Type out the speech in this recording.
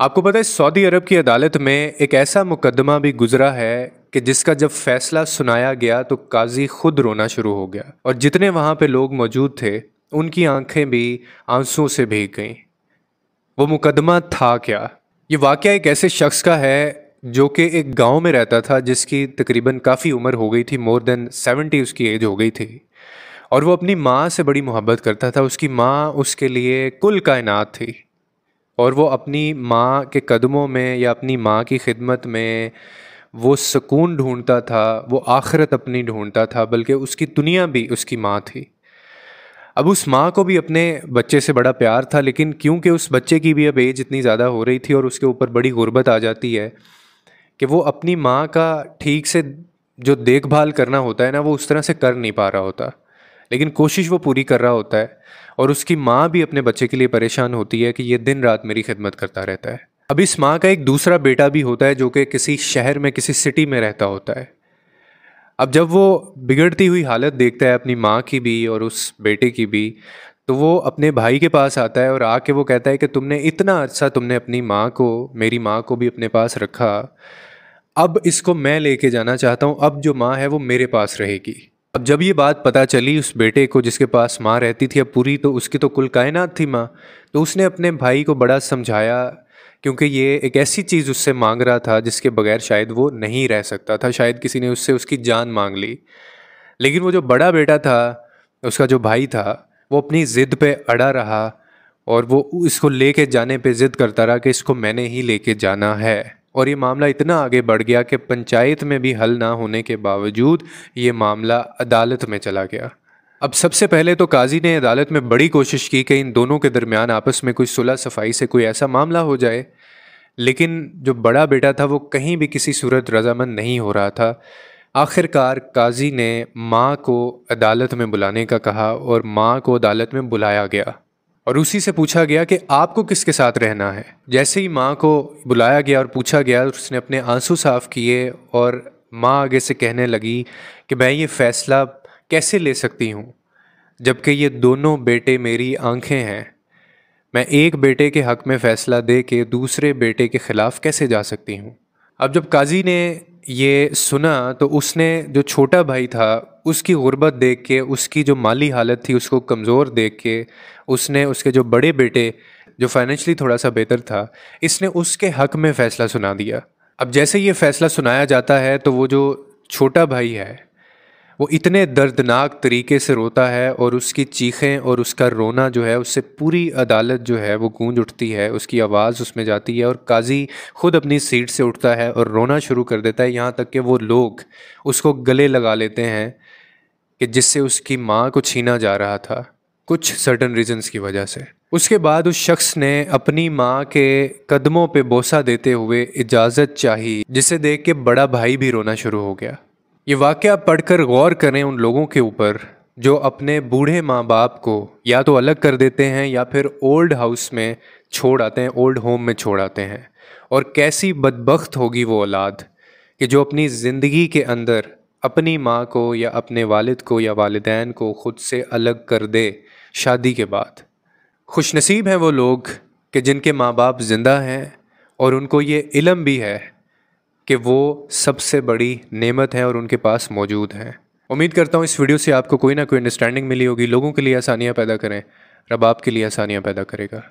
आपको पता है सऊदी अरब की अदालत में एक ऐसा मुकदमा भी गुजरा है कि जिसका जब फैसला सुनाया गया तो काजी खुद रोना शुरू हो गया और जितने वहाँ पे लोग मौजूद थे उनकी आंखें भी आंसुओं से भीग गईं वो मुकदमा था क्या ये वाक़ एक ऐसे शख्स का है जो कि एक गांव में रहता था जिसकी तकरीबन काफ़ी उम्र हो गई थी मोर देन सेवेंटी उसकी एज हो गई थी और वो अपनी माँ से बड़ी मोहब्बत करता था उसकी माँ उसके लिए कुल कायनात थी और वो अपनी माँ के कदमों में या अपनी माँ की खिदमत में वो सुकून ढूंढता था वो आखरत अपनी ढूंढता था बल्कि उसकी दुनिया भी उसकी माँ थी अब उस माँ को भी अपने बच्चे से बड़ा प्यार था लेकिन क्योंकि उस बच्चे की भी अब एज इतनी ज़्यादा हो रही थी और उसके ऊपर बड़ी गुर्बत आ जाती है कि वो अपनी माँ का ठीक से जो देखभाल करना होता है ना वो उस तरह से कर नहीं पा रहा होता लेकिन कोशिश वो पूरी कर रहा होता है और उसकी माँ भी अपने बच्चे के लिए परेशान होती है कि ये दिन रात मेरी खिदमत करता रहता है अब इस माँ का एक दूसरा बेटा भी होता है जो कि किसी शहर में किसी सिटी में रहता होता है अब जब वो बिगड़ती हुई हालत देखता है अपनी माँ की भी और उस बेटे की भी तो वो अपने भाई के पास आता है और आके वो कहता है कि तुमने इतना अच्छा तुमने अपनी माँ को मेरी माँ को भी अपने पास रखा अब इसको मैं लेके जाना चाहता हूँ अब जो माँ है वो मेरे पास रहेगी अब जब ये बात पता चली उस बेटे को जिसके पास माँ रहती थी अब पूरी तो उसकी तो कुल कायनात थी माँ तो उसने अपने भाई को बड़ा समझाया क्योंकि ये एक ऐसी चीज़ उससे मांग रहा था जिसके बगैर शायद वो नहीं रह सकता था शायद किसी ने उससे उसकी जान मांग ली लेकिन वो जो बड़ा बेटा था उसका जो भाई था वो अपनी ज़िद पे अड़ा रहा और वो इसको लेके जाने पे ज़िद करता रहा कि इसको मैंने ही लेके जाना है और ये मामला इतना आगे बढ़ गया कि पंचायत में भी हल ना होने के बावजूद ये मामला अदालत में चला गया अब सबसे पहले तो काजी ने अदालत में बड़ी कोशिश की कि इन दोनों के दरमियान आपस में कोई सुलह सफाई से कोई ऐसा मामला हो जाए लेकिन जो बड़ा बेटा था वो कहीं भी किसी सूरत रजामंद नहीं हो रहा था आखिरकार काजी ने माँ को अदालत में बुलाने का कहा और माँ को अदालत में बुलाया गया और उसी से पूछा गया कि आपको किसके साथ रहना है जैसे ही माँ को बुलाया गया और पूछा गया उसने अपने आंसू साफ़ किए और माँ आगे से कहने लगी कि मैं ये फ़ैसला कैसे ले सकती हूँ जबकि ये दोनों बेटे मेरी आंखें हैं मैं एक बेटे के हक़ में फ़ैसला दे के दूसरे बेटे के ख़िलाफ़ कैसे जा सकती हूँ अब जब काजी ने ये सुना तो उसने जो छोटा भाई था उसकी गुर्बत देख के उसकी जो माली हालत थी उसको कमज़ोर देख के उसने उसके जो बड़े बेटे जो फाइनेंशली थोड़ा सा बेहतर था इसने उसके हक में फ़ैसला सुना दिया अब जैसे ये फ़ैसला सुनाया जाता है तो वो जो छोटा भाई है वो इतने दर्दनाक तरीके से रोता है और उसकी चीखें और उसका रोना जो है उससे पूरी अदालत जो है वो गूंज उठती है उसकी आवाज़ उसमें जाती है और काजी खुद अपनी सीट से उठता है और रोना शुरू कर देता है यहाँ तक कि वो लोग उसको गले लगा लेते हैं कि जिससे उसकी माँ को छीना जा रहा था कुछ सर्टन रीजंस की वजह से उसके बाद उस शख्स ने अपनी माँ के कदमों पे बोसा देते हुए इजाज़त चाही जिसे देख के बड़ा भाई भी रोना शुरू हो गया ये वाक़ पढ़कर गौर करें उन लोगों के ऊपर जो अपने बूढ़े माँ बाप को या तो अलग कर देते हैं या फिर ओल्ड हाउस में छोड़ आते हैं ओल्ड होम में छोड़ आते हैं और कैसी बदबخت होगी वो औलाद कि जो अपनी ज़िंदगी के अंदर अपनी माँ को या अपने वालिद को या वालदान को ख़ुद से अलग कर दे शादी के बाद खुश नसीब हैं वो लोग कि जिनके माँ बाप ज़िंदा हैं और उनको ये इलम भी है कि वो सबसे बड़ी नेमत है और उनके पास मौजूद हैं उम्मीद करता हूँ इस वीडियो से आपको कोई ना कोई अंडरस्टैंडिंग मिली होगी लोगों के लिए आसानियाँ पैदा करें रब आपके लिए आसानियाँ पैदा करेगा